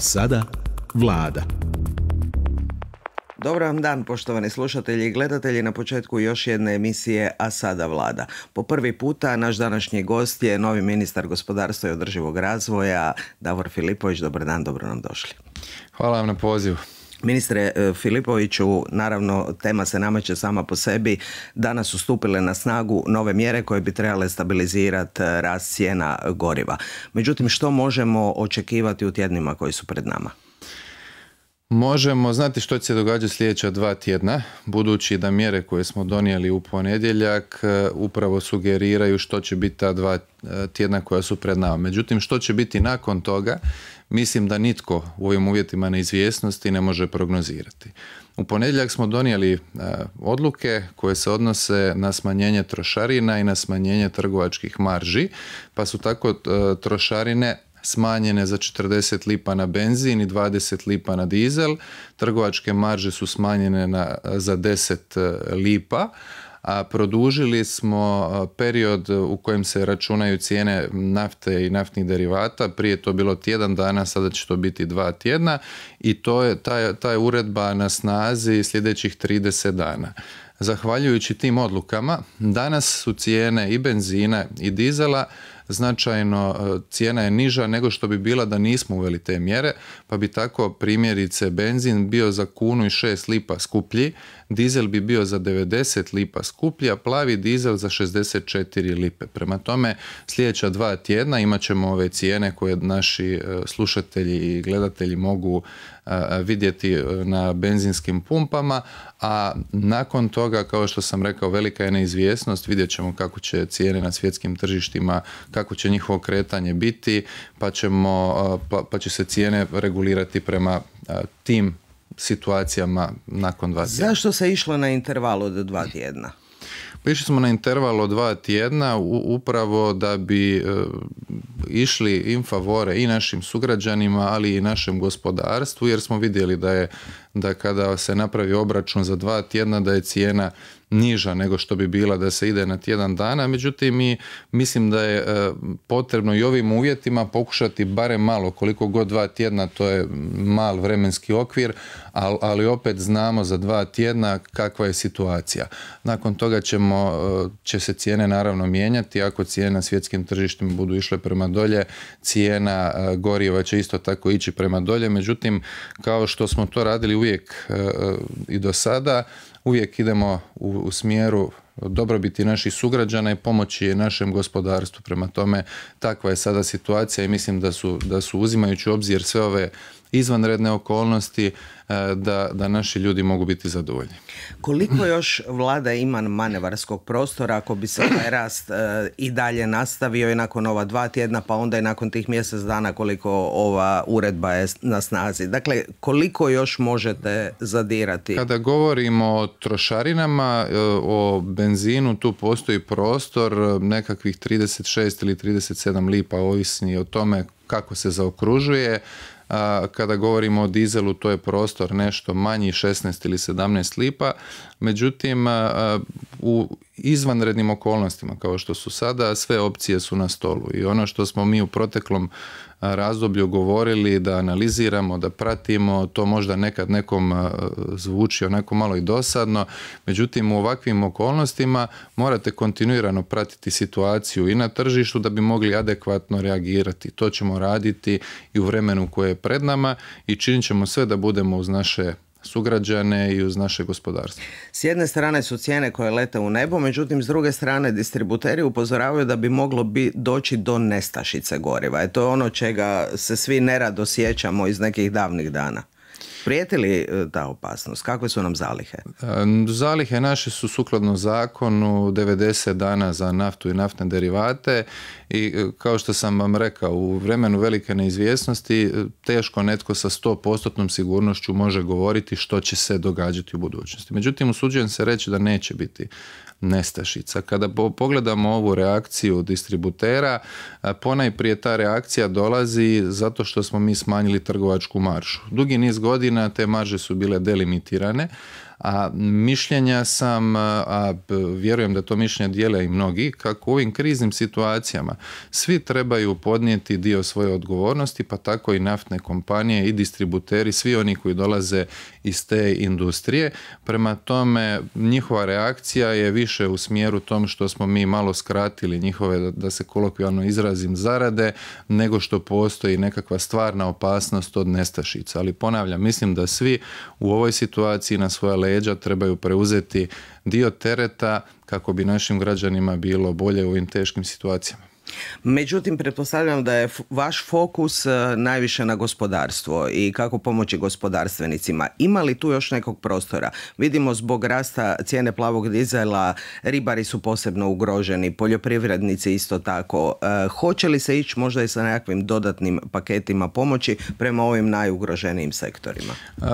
sada vlada. Dobar vam dan, poštovani slušatelji i gledatelji. Na početku još jedne emisije A sada vlada. Po prvi puta naš današnji gost je novi ministar gospodarstva i održivog razvoja Davor Filipović. Dobar dan, dobro nam došli. Hvala vam na pozivu. Ministre e, Filipoviću, naravno tema se nameće sama po sebi. Danas su stupile na snagu nove mjere koje bi trebale stabilizirati e, rast cijena goriva. Međutim, što možemo očekivati u tjednima koji su pred nama? Možemo znati što će se događati sljedeća dva tjedna, budući da mjere koje smo donijeli u ponedjeljak e, upravo sugeriraju što će biti ta dva e, tjedna koja su pred nama. Međutim, što će biti nakon toga, mislim da nitko u ovim uvjetima neizvjesnosti ne može prognozirati. U ponedjeljak smo donijeli e, odluke koje se odnose na smanjenje trošarina i na smanjenje trgovačkih marži, pa su tako trošarine smanjene za 40 lipa na benzin i 20 lipa na dizel. Trgovačke marže su smanjene na, za 10 e, lipa, a produžili smo e, period u kojem se računaju cijene nafte i naftnih derivata. Prije to bilo tjedan dana, sada će to biti dva tjedna i to je, ta, ta je uredba na snazi sljedećih 30 dana. Zahvaljujući tim odlukama, danas su cijene i benzina i dizela značajno, e, cijena je niža nego što bi bila da nismo uveli te mjere, pa bi tako primjerice benzin bio za kunu i šest lipa skuplji dizel bi bio za 90 lipa skuplji, a plavi dizel za 64 lipe. Prema tome, sljedeća dva tjedna imat ćemo ove cijene koje naši e, slušatelji i gledatelji mogu e, vidjeti e, na benzinskim pumpama, a nakon toga, kao što sam rekao, velika je neizvjesnost, vidjet ćemo kako će cijene na svjetskim tržištima, kako će njihovo kretanje biti, pa, ćemo, pa, pa će se cijene regulirati prema tim situacijama nakon dva tjedna. Zašto se išlo na interval od dva tjedna? Pa išli smo na interval od dva tjedna upravo da bi e, išli in favore i našim sugrađanima, ali i našem gospodarstvu, jer smo vidjeli da je da kada se napravi obračun za dva tjedna da je cijena niža nego što bi bila da se ide na tjedan dana, međutim i mislim da je e, potrebno i ovim uvjetima pokušati barem malo, koliko god dva tjedna, to je mal vremenski okvir, ali opet znamo za dva tjedna kakva je situacija. Nakon toga ćemo, e, će se cijene naravno mijenjati, ako cijene na svjetskim tržištima budu išle prema dolje, cijena e, goriva će isto tako ići prema dolje, međutim kao što smo to radili uvijek e, e, i do sada, uvijek idemo u, smjeru dobrobiti naših sugrađana i pomoći našem gospodarstvu. Prema tome, takva je sada situacija i mislim da su, da su uzimajući u obzir sve ove izvanredne okolnosti e, da, da naši ljudi mogu biti zadovoljni. Koliko još vlada ima manevarskog prostora ako bi se taj rast e, i dalje nastavio i nakon ova dva tjedna pa onda i nakon tih mjesec dana koliko ova uredba je na snazi. Dakle, koliko još možete zadirati? Kada govorimo o trošarinama, e, o benzinu, tu postoji prostor nekakvih 36 ili 37 lipa, ovisni o tome kako se zaokružuje kada govorimo o dizelu, to je prostor nešto manji, 16 ili 17 lipa. Međutim, u izvanrednim okolnostima kao što su sada, sve opcije su na stolu i ono što smo mi u proteklom razdoblju govorili da analiziramo, da pratimo, to možda nekad nekom e, zvuči onako malo i dosadno, međutim u ovakvim okolnostima morate kontinuirano pratiti situaciju i na tržištu da bi mogli adekvatno reagirati. To ćemo raditi i u vremenu koje je pred nama i činit ćemo sve da budemo uz naše sugrađane i uz naše gospodarstvo. S jedne strane su cijene koje lete u nebo, međutim s druge strane distributeri upozoravaju da bi moglo bi doći do nestašice goriva. E to je ono čega se svi nerado sjećamo iz nekih davnih dana. Prijeti li e, ta opasnost? Kakve su nam zalihe? E, zalihe naše su sukladno zakonu 90 dana za naftu i naftne derivate i e, kao što sam vam rekao, u vremenu velike neizvjesnosti teško netko sa 100% sigurnošću može govoriti što će se događati u budućnosti. Međutim, usuđujem se reći da neće biti nestašica. Kada pogledamo ovu reakciju distributera, ponajprije ta reakcija dolazi zato što smo mi smanjili trgovačku maržu. Dugi niz godina te marže su bile delimitirane, a mišljenja sam, a vjerujem da to mišljenje dijele i mnogi, kako u ovim kriznim situacijama svi trebaju podnijeti dio svoje odgovornosti, pa tako i naftne kompanije i distributeri, svi oni koji dolaze iz te industrije. Prema tome, njihova reakcija je više u smjeru tom što smo mi malo skratili njihove, da se kolokvijalno izrazim, zarade, nego što postoji nekakva stvarna opasnost od nestašica. Ali ponavljam, mislim da svi u ovoj situaciji na svoja leđa trebaju preuzeti dio tereta kako bi našim građanima bilo bolje u ovim teškim situacijama. Međutim, pretpostavljam da je vaš fokus e, najviše na gospodarstvo i kako pomoći gospodarstvenicima. Ima li tu još nekog prostora? Vidimo zbog rasta cijene plavog dizela ribari su posebno ugroženi, poljoprivrednici isto tako. E, hoće li se ići možda i sa nekakvim dodatnim paketima pomoći prema ovim najugroženijim sektorima? E,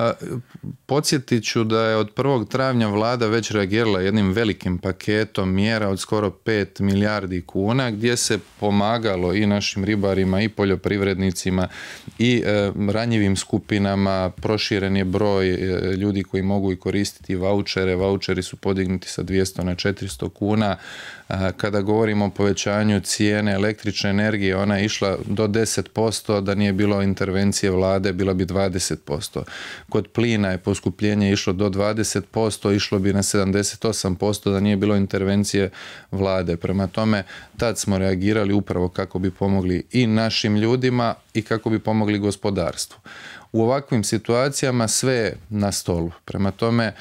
podsjetit ću da je od 1. travnja vlada već reagirala jednim velikim paketom mjera od skoro 5 milijardi kuna gdje se pomagalo i našim ribarima i poljoprivrednicima i e, ranjivim skupinama, proširen je broj e, ljudi koji mogu i koristiti vaučere, voucheri su podignuti sa 200 na 400 kuna. Kada govorimo o povećanju cijene električne energije, ona je išla do 10%, da nije bilo intervencije vlade, bila bi 20%. Kod plina je poskupljenje išlo do 20%, išlo bi na 78% da nije bilo intervencije vlade. Prema tome, tad smo reagirali ali upravo kako bi pomogli i našim ljudima i kako bi pomogli gospodarstvu. U ovakvim situacijama sve je na stolu. Prema tome e,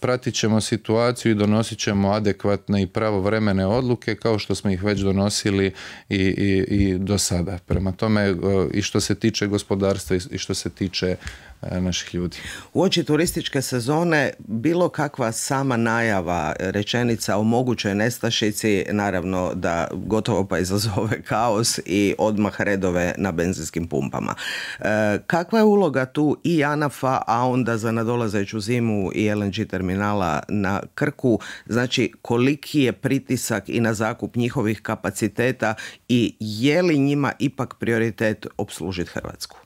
pratit ćemo situaciju i donosit ćemo adekvatne i pravovremene odluke kao što smo ih već donosili i, i, i do sada. Prema tome e, i što se tiče gospodarstva i što se tiče E, naših ljudi. U oči turističke sezone bilo kakva sama najava, rečenica o mogućoj nestašici, naravno da gotovo pa izazove kaos i odmah redove na benzinskim pumpama. E, kakva je uloga tu i Janafa, a onda za nadolazeću zimu i LNG terminala na Krku, znači koliki je pritisak i na zakup njihovih kapaciteta i je li njima ipak prioritet obslužiti Hrvatsku?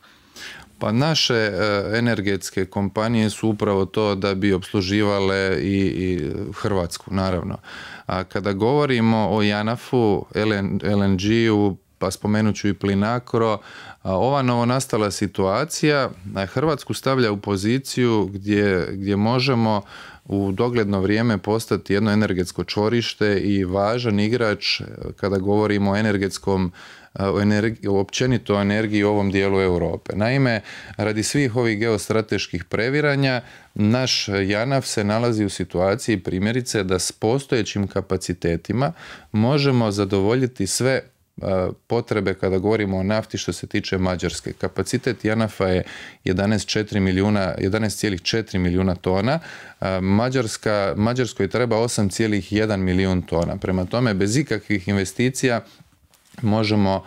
Pa naše e, energetske kompanije su upravo to da bi obsluživale i, Hrvatsku, naravno. A kada govorimo o Janafu, LNG-u, pa spomenut ću i Plinacro, ova novonastala situacija Hrvatsku stavlja u poziciju gdje, gdje možemo u dogledno vrijeme postati jedno energetsko čvorište i važan igrač e, kada govorimo o energetskom o općenito energiji u ovom dijelu Europe. Naime, radi svih ovih geostrateških previranja, naš Janaf se nalazi u situaciji primjerice da s postojećim kapacitetima možemo zadovoljiti sve potrebe kada govorimo o nafti što se tiče Mađarske. Kapacitet Janafa je 11,4 milijuna, 11 milijuna tona. Mađarska, Mađarskoj treba 8,1 milijun tona. Prema tome, bez ikakvih investicija možemo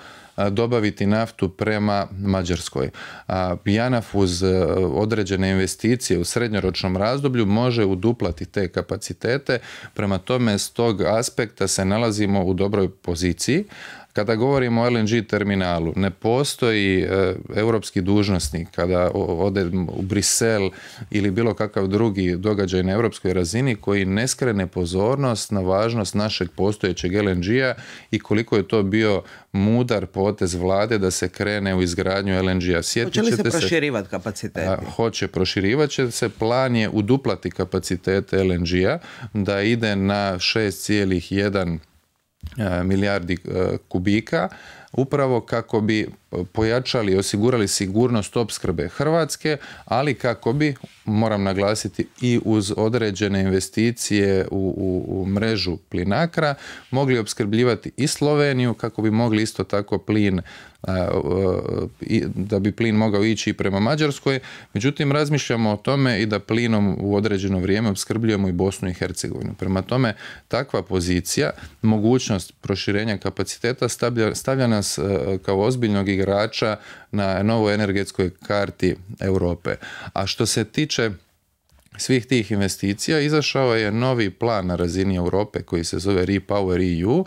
dobaviti naftu prema Mađarskoj. Janaf uz e, određene investicije u srednjoročnom razdoblju može uduplati te kapacitete, prema tome s tog aspekta se nalazimo u dobroj poziciji, kada govorimo o LNG terminalu, ne postoji e, europski dužnosnik kada ode u Brisel ili bilo kakav drugi događaj na europskoj razini koji ne skrene pozornost na važnost našeg postojećeg LNG-a i koliko je to bio mudar potez vlade da se krene u izgradnju LNG-a. Hoće li se proširivati kapacitete? hoće, proširivat će se. Plan je uduplati kapacitete LNG-a da ide na 6,1 E, milijardi e, kubika upravo kako bi pojačali i osigurali sigurnost opskrbe Hrvatske, ali kako bi, moram naglasiti, i uz određene investicije u, u, mrežu plinakra mogli opskrbljivati i Sloveniju, kako bi mogli isto tako plin E, da bi plin mogao ići i prema Mađarskoj. Međutim, razmišljamo o tome i da plinom u određeno vrijeme obskrbljujemo i Bosnu i Hercegovinu. Prema tome, takva pozicija, mogućnost proširenja kapaciteta stavlja, nas e, kao ozbiljnog igrača na novoj energetskoj karti Europe. A što se tiče svih tih investicija izašao je novi plan na razini Europe koji se zove Repower EU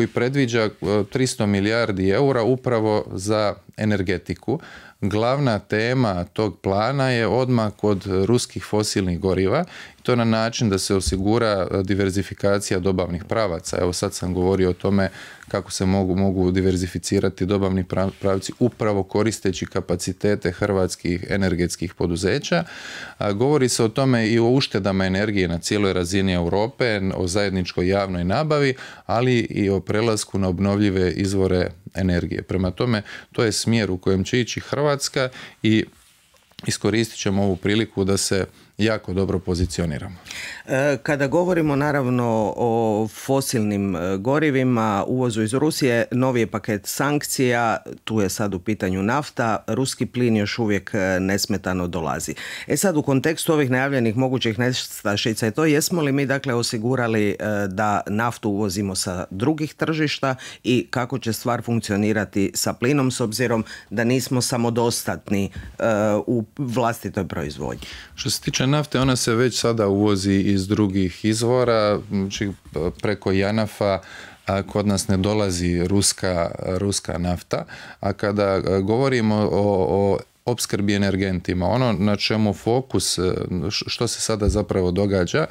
koji predviđa 300 e, milijardi eura upravo za energetiku. Glavna tema tog plana je odmah kod ruskih fosilnih goriva to na način da se osigura e, diverzifikacija dobavnih pravaca. Evo sad sam govorio o tome kako se mogu, mogu diverzificirati dobavni pravci upravo koristeći kapacitete hrvatskih energetskih poduzeća. govori se o tome i o uštedama energije na cijeloj razini Europe, o zajedničkoj javnoj nabavi, ali i o prelasku na obnovljive izvore energije. Prema tome, to je smjer u kojem će ići Hrvatska i iskoristit ćemo ovu priliku da se jako dobro pozicioniramo. E, kada govorimo naravno o fosilnim e, gorivima, uvozu iz Rusije, novi je paket sankcija, tu je sad u pitanju nafta, ruski plin još uvijek e, nesmetano dolazi. E sad u kontekstu ovih najavljenih mogućih nestašica je to jesmo li mi dakle osigurali da naftu uvozimo sa drugih tržišta i kako će stvar funkcionirati sa plinom s obzirom da nismo samodostatni u vlastitoj proizvodnji. Što se tiče nafte, ona se već sada uvozi iz drugih izvora, znači preko Janafa kod nas ne dolazi ruska, ruska nafta, a kada govorimo o, o opskrbi energentima, ono na čemu fokus, što se sada zapravo događa,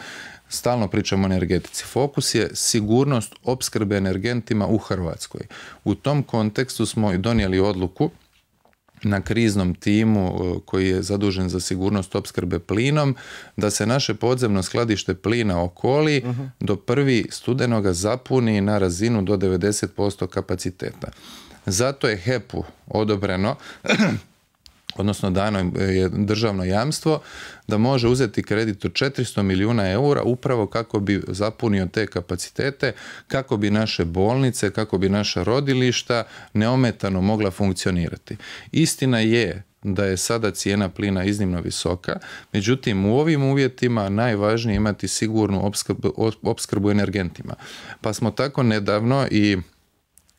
stalno pričamo o energetici. Fokus je sigurnost opskrbe energentima u Hrvatskoj. U tom kontekstu smo i donijeli odluku na kriznom timu e, koji je zadužen za sigurnost opskrbe plinom da se naše podzemno skladište plina okoli mhm. do prvi studenoga zapuni na razinu do 90% kapaciteta. Zato je HEP-u odobreno odnosno dano je državno jamstvo da može uzeti kredit od 400 milijuna eura upravo kako bi zapunio te kapacitete, kako bi naše bolnice, kako bi naša rodilišta neometano mogla funkcionirati. Istina je da je sada cijena plina iznimno visoka, međutim u ovim uvjetima najvažnije je imati sigurnu opskrbu energentima. Pa smo tako nedavno i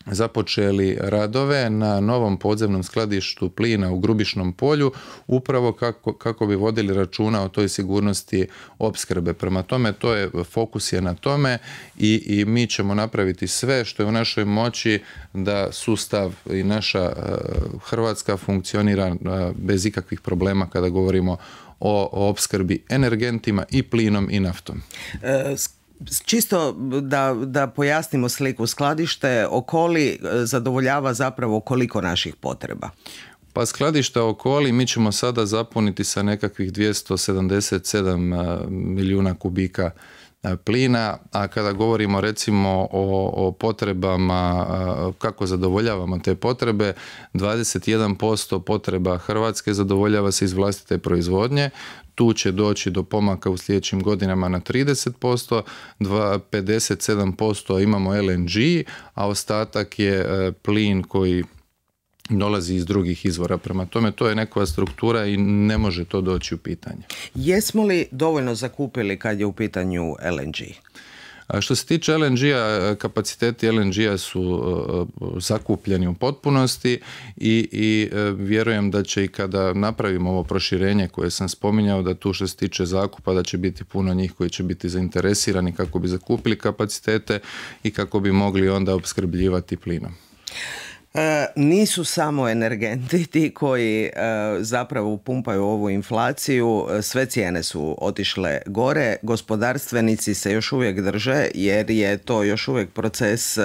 započeli radove na novom podzemnom skladištu plina u Grubišnom polju upravo kako, kako bi vodili računa o toj sigurnosti opskrbe. Prema tome to je fokus je na tome i, i mi ćemo napraviti sve što je u našoj moći da sustav i naša e, Hrvatska funkcionira e, bez ikakvih problema kada govorimo o opskrbi energentima i plinom i naftom. E, čisto da, da pojasnimo sliku skladište okoli eh, zadovoljava zapravo koliko naših potreba pa skladišta okoli mi ćemo sada zapuniti sa nekakvih 277 eh, milijuna kubika E, plina, a kada govorimo recimo o, o potrebama, e, kako zadovoljavamo te potrebe, 21% potreba Hrvatske zadovoljava se iz vlastite proizvodnje, tu će doći do pomaka u sljedećim godinama na 30%, 57% imamo LNG, a ostatak je e, plin koji dolazi iz drugih izvora. Prema tome to je neka struktura i ne može to doći u pitanje. Jesmo li dovoljno zakupili kad je u pitanju LNG? A što se tiče LNG-a, kapaciteti LNG-a su e, zakupljeni u potpunosti i, i e, vjerujem da će i kada napravimo ovo proširenje koje sam spominjao, da tu što se tiče zakupa, da će biti puno njih koji će biti zainteresirani kako bi zakupili kapacitete i kako bi mogli onda opskrbljivati plinom. E, nisu samo energenti ti koji e, zapravo pumpaju ovu inflaciju, e, sve cijene su otišle gore, gospodarstvenici se još uvijek drže jer je to još uvijek proces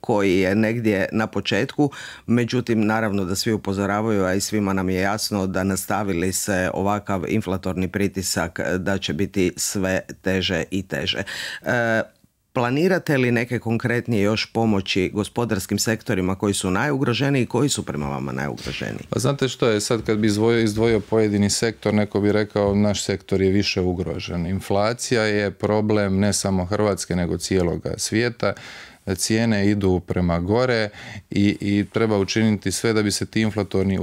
koji je negdje na početku, međutim naravno da svi upozoravaju, a i svima nam je jasno da nastavili se ovakav inflatorni pritisak da će biti sve teže i teže. Planirate li neke konkretnije još pomoći gospodarskim sektorima koji su najugroženiji i koji su prema vama najugroženiji? Pa znate što je sad kad bi izdvojio, izdvojio pojedini sektor, neko bi rekao naš sektor je više ugrožen. Inflacija je problem ne samo Hrvatske nego cijeloga svijeta cijene idu prema gore i, i treba učiniti sve da bi se ti inflatorni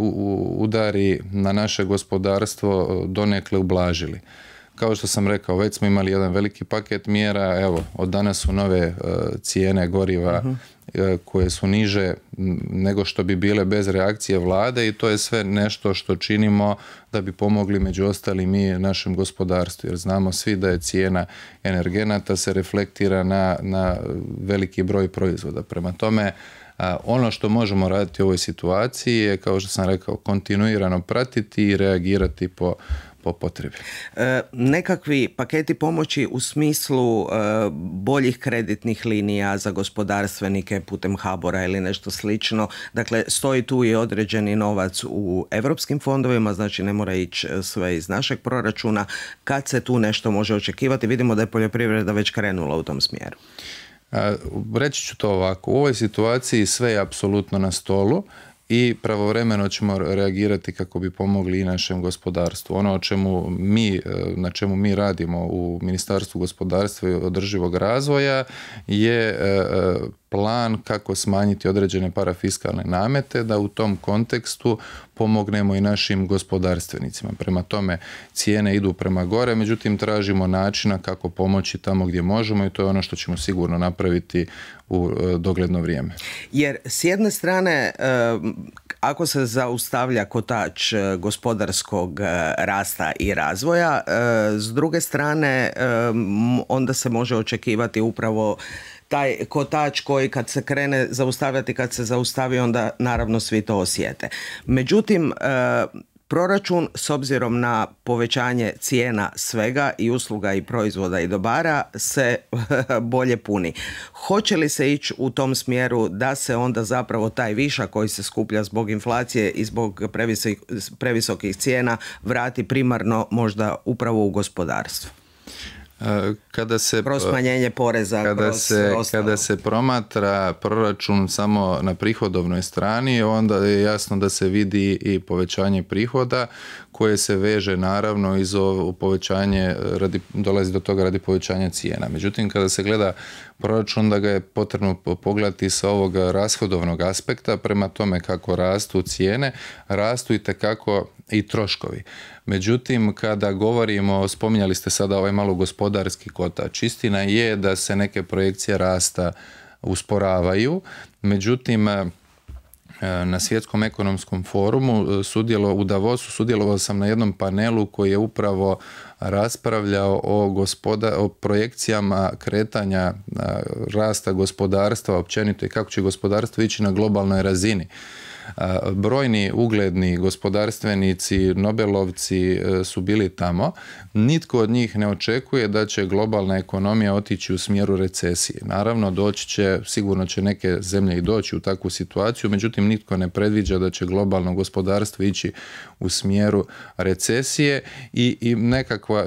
udari na naše gospodarstvo donekle ublažili. Kao što sam rekao, već smo imali jedan veliki paket mjera, evo, od danas su nove e, cijene goriva mhm. e, koje su niže nego što bi bile bez reakcije vlade i to je sve nešto što činimo da bi pomogli među ostalim i našem gospodarstvu, jer znamo svi da je cijena energenata se reflektira na, veliki broj proizvoda. Prema tome, e, ono što možemo raditi u ovoj situaciji je, kao što sam rekao, kontinuirano pratiti i reagirati po po potrebi. E, nekakvi paketi pomoći u smislu e, boljih kreditnih linija za gospodarstvenike putem Habora ili nešto slično. Dakle, stoji tu i određeni novac u europskim fondovima, znači ne mora ići e, sve iz našeg proračuna. Kad se tu nešto može očekivati? Vidimo da je poljoprivreda već krenula u tom smjeru. Reći ću to ovako, u ovoj situaciji sve je apsolutno na stolu i pravovremeno ćemo reagirati kako bi pomogli i našem gospodarstvu. Ono o čemu mi, e, na čemu mi radimo u Ministarstvu gospodarstva i održivog razvoja je e, e, plan kako smanjiti određene parafiskalne namete da u tom kontekstu pomognemo i našim gospodarstvenicima. Prema tome cijene idu prema gore, međutim tražimo načina kako pomoći tamo gdje možemo i to je ono što ćemo sigurno napraviti u e, dogledno vrijeme. Jer s jedne strane e, ako se zaustavlja kotač e, gospodarskog rasta i razvoja, s druge strane onda se može očekivati upravo taj kotač koji kad se krene zaustavljati, kad se zaustavi, onda naravno svi to osjete. Međutim, e, proračun s obzirom na povećanje cijena svega i usluga i proizvoda i dobara se bolje puni. Hoće li se ići u tom smjeru da se onda zapravo taj višak koji se skuplja zbog inflacije i zbog previsokih cijena vrati primarno možda upravo u gospodarstvo? Kada se, kroz e, poreza. Kada, se, kada se promatra proračun samo na prihodovnoj strani, onda je jasno da se vidi i povećanje prihoda koje se veže naravno i povećanje, e, radi, dolazi do toga radi povećanja cijena. Međutim, kada se gleda proračun, da ga je potrebno pogledati sa ovog rashodovnog aspekta, prema tome kako rastu cijene, rastu i tekako i troškovi. Međutim, kada govorimo, spominjali ste sada ovaj malo gospodarski kotač, istina je da se neke projekcije rasta usporavaju, međutim, e, na svjetskom ekonomskom forumu e, sudjelo, u Davosu sudjelovao sam na jednom panelu koji je upravo raspravljao o, o projekcijama kretanja e, rasta gospodarstva općenito i kako će gospodarstvo ići na globalnoj razini brojni ugledni gospodarstvenici, Nobelovci e, su bili tamo, nitko od njih ne očekuje da će globalna ekonomija otići u smjeru recesije. Naravno, doći će, sigurno će neke zemlje i doći u takvu situaciju, međutim nitko ne predviđa da će globalno gospodarstvo ići u smjeru recesije i,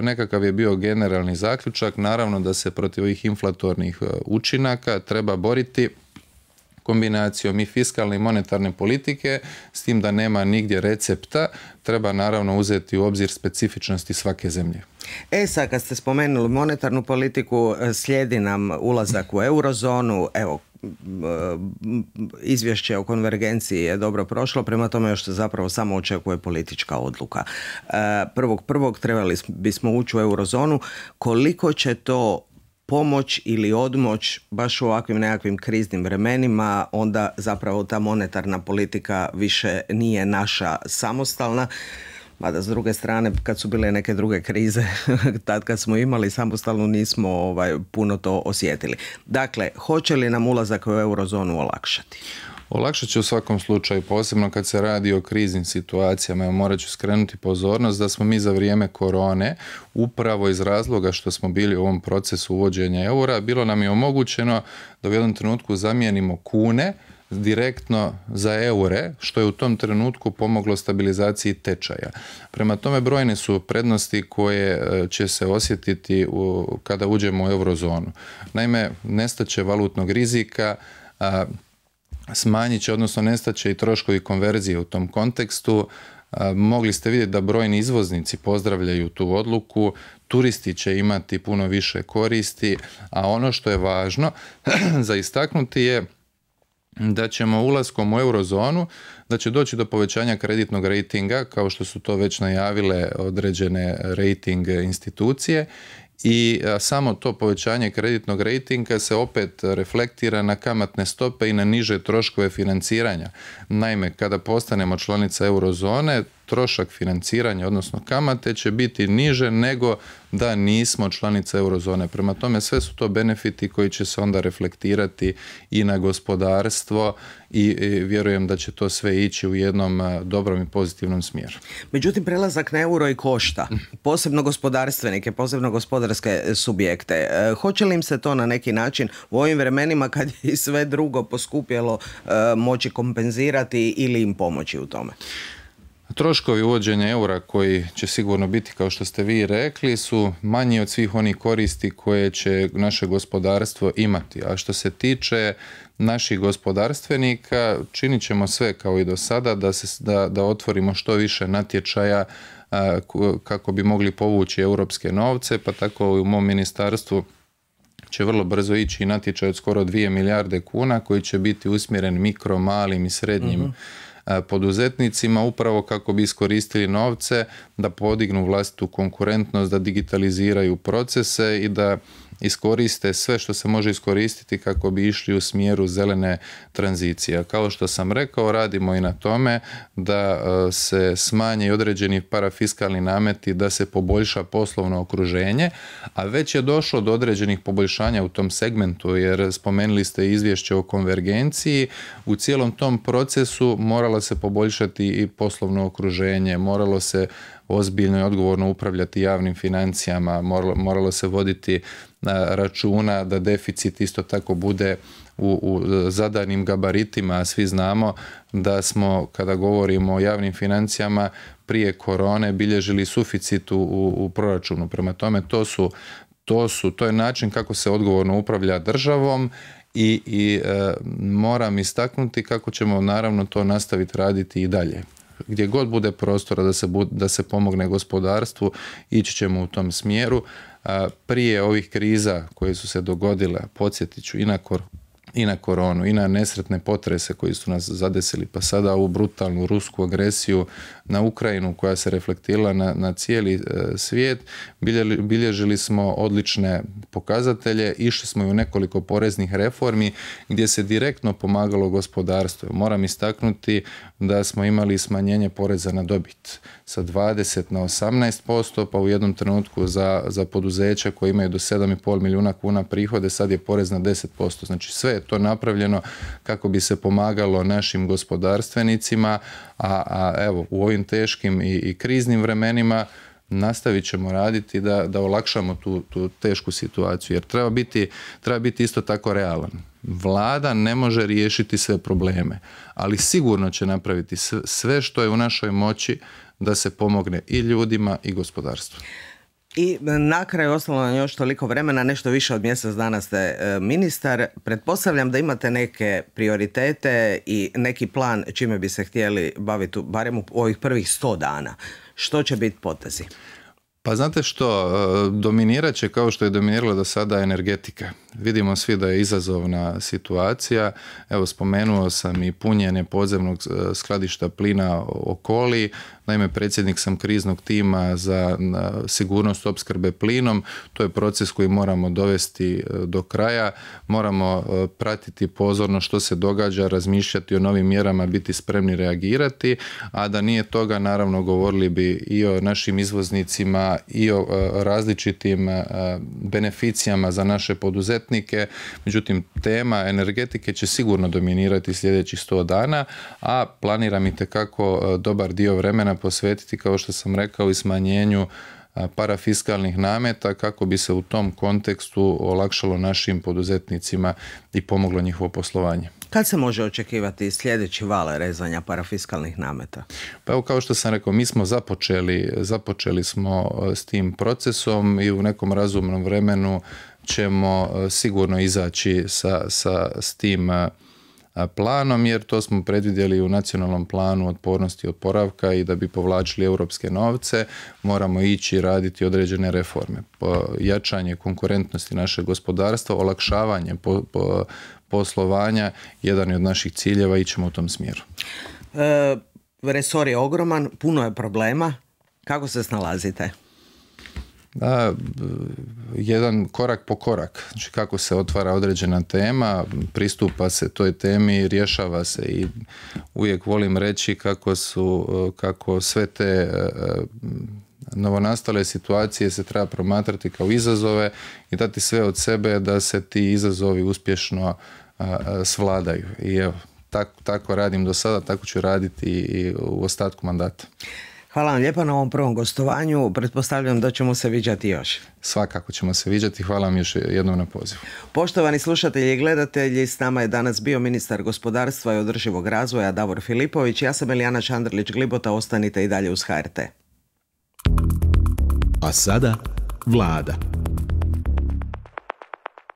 nekakav je bio generalni zaključak, naravno da se protiv ovih inflatornih e, učinaka treba boriti kombinacijom i fiskalne i monetarne politike, s tim da nema nigdje recepta, treba naravno uzeti u obzir specifičnosti svake zemlje. E sad kad ste spomenuli monetarnu politiku, e, slijedi nam ulazak u eurozonu, evo e, izvješće o konvergenciji je dobro prošlo, prema tome još se zapravo samo očekuje politička odluka. E, prvog prvog trebali bismo ući u eurozonu. Koliko će to pomoć ili odmoć baš u ovakvim nekakvim kriznim vremenima, onda zapravo ta monetarna politika više nije naša samostalna. Mada s druge strane, kad su bile neke druge krize, tad kad smo imali samostalnu nismo ovaj, puno to osjetili. Dakle, hoće li nam ulazak u eurozonu olakšati? Olakšat će u svakom slučaju, posebno kad se radi o kriznim situacijama. morat ću skrenuti pozornost da smo mi za vrijeme korone, upravo iz razloga što smo bili u ovom procesu uvođenja eura, bilo nam je omogućeno da u jednom trenutku zamijenimo kune direktno za eure, što je u tom trenutku pomoglo stabilizaciji tečaja. Prema tome brojne su prednosti koje e, će se osjetiti kada uđemo u eurozonu. Naime, nestaće valutnog rizika, a, smanjit će, odnosno će i troškovi konverzije u tom kontekstu. E, mogli ste vidjeti da brojni izvoznici pozdravljaju tu odluku, turisti će imati puno više koristi, a ono što je važno za istaknuti je da ćemo ulaskom u eurozonu, da će doći do povećanja kreditnog rejtinga, kao što su to već najavile određene rejting institucije i e, samo to povećanje kreditnog rejtinga se opet reflektira na kamatne stope i na niže troškove financiranja. Naime, kada postanemo članica eurozone, trošak financiranja, odnosno kamate, će biti niže nego da nismo članice eurozone. Prema tome sve su to benefiti koji će se onda reflektirati i na gospodarstvo i vjerujem da će to sve ići u jednom dobrom i pozitivnom smjeru. Međutim, prelazak na euro i košta, posebno gospodarstvenike, posebno gospodarske e, subjekte. E, hoće li im se to na neki način u ovim vremenima kad je sve drugo poskupjelo e, moći kompenzirati ili im pomoći u tome? Troškovi uvođenja eura koji će sigurno biti, kao što ste vi rekli, su manji od svih onih koristi koje će naše gospodarstvo imati. A što se tiče naših gospodarstvenika, činit ćemo sve kao i do sada da, se, da, da otvorimo što više natječaja kako bi mogli povući europske novce, pa tako i u mom ministarstvu će vrlo brzo ići natječaj od skoro 2 milijarde kuna koji će biti usmjeren mikro, malim i srednjim mhm. E, poduzetnicima upravo kako bi iskoristili novce da podignu vlastitu konkurentnost, da digitaliziraju procese i da iskoriste sve što se može iskoristiti kako bi išli u smjeru zelene tranzicije. Kao što sam rekao, radimo i na tome da e, se smanje i određeni parafiskalni nameti, da se poboljša poslovno okruženje, a već je došlo do određenih poboljšanja u tom segmentu, jer spomenuli ste izvješće o konvergenciji, u cijelom tom procesu moralo se poboljšati i poslovno okruženje, moralo se ozbiljno i odgovorno upravljati javnim financijama, moralo se voditi E, računa da deficit isto tako bude u, u zadanim gabaritima, a svi znamo da smo, kada govorimo o javnim financijama, prije korone bilježili suficit u, u proračunu. Prema tome, to su, to su, to je način kako se odgovorno upravlja državom i, i e, moram istaknuti kako ćemo naravno to nastaviti raditi i dalje gdje god bude prostora da se, da se pomogne gospodarstvu, ići ćemo u tom smjeru. Prije ovih kriza koje su se dogodile, podsjetit ću i i na koronu i na nesretne potrese koji su nas zadesili pa sada ovu brutalnu rusku agresiju na Ukrajinu koja se reflektila na, na cijeli e, svijet bilježili smo odlične pokazatelje išli smo i u nekoliko poreznih reformi gdje se direktno pomagalo gospodarstvo. moram istaknuti da smo imali smanjenje poreza na dobit sa 20 na 18% pa u jednom trenutku za, za poduzeća koji imaju do 7,5 milijuna kuna prihode sad je porez na 10% znači sve to napravljeno kako bi se pomagalo našim gospodarstvenicima, a, a evo u ovim teškim i, i kriznim vremenima nastavit ćemo raditi da, da olakšamo tu, tu tešku situaciju jer treba biti, treba biti isto tako realan. Vlada ne može riješiti sve probleme, ali sigurno će napraviti sve što je u našoj moći da se pomogne i ljudima i gospodarstvu. I na kraju ostalo nam još toliko vremena, nešto više od mjesec dana ste e, ministar. Pretpostavljam da imate neke prioritete i neki plan čime bi se htjeli baviti, barem u ovih prvih sto dana. Što će biti potezi? Pa znate što, e, dominirat će kao što je dominirala do sada energetika. Vidimo svi da je izazovna situacija. Evo, spomenuo sam i punjenje podzemnog e, skladišta plina okoli. Naime, predsjednik sam kriznog tima za e, sigurnost opskrbe plinom. To je proces koji moramo dovesti do kraja. Moramo pratiti pozorno što se događa, razmišljati o novim mjerama, biti spremni reagirati. A da nije toga, naravno, govorili bi i o našim izvoznicima, i o e, različitim e, beneficijama za naše poduzetnike. Međutim, tema energetike će sigurno dominirati sljedećih 100 dana, a planiram i tekako e, dobar dio vremena posvetiti, kao što sam rekao, i smanjenju parafiskalnih nameta kako bi se u tom kontekstu olakšalo našim poduzetnicima i pomoglo njihovo poslovanje. Kad se može očekivati sljedeći val rezanja parafiskalnih nameta? Pa evo kao što sam rekao, mi smo započeli, započeli smo e, s tim procesom i u nekom razumnom vremenu ćemo e, sigurno izaći sa, sa s tim e, planom jer to smo predvidjeli u nacionalnom planu otpornosti i oporavka i da bi povlačili europske novce moramo ići raditi određene reforme. Jačanje konkurentnosti našeg gospodarstva, olakšavanje poslovanja, jedan je od naših ciljeva, ićemo u tom smjeru. E, resor je ogroman, puno je problema. Kako se snalazite? da, e, jedan korak po korak, znači kako se otvara određena tema, pristupa se toj temi, rješava se i uvijek volim reći kako su, e, kako sve te e, novonastale situacije se treba promatrati kao izazove i dati sve od sebe da se ti izazovi uspješno svladaju. I evo, tako, tako radim do sada, tako ću raditi i u ostatku mandata. Hvala vam lijepa na ovom prvom gostovanju. Pretpostavljam da ćemo se viđati još. Svakako ćemo se viđati. Hvala vam još jednom na pozivu. Poštovani slušatelji i gledatelji, s nama je danas bio ministar gospodarstva i održivog razvoja Davor Filipović. Ja sam Elijana Čandrlić-Glibota. Ostanite i dalje uz HRT. A sada vlada.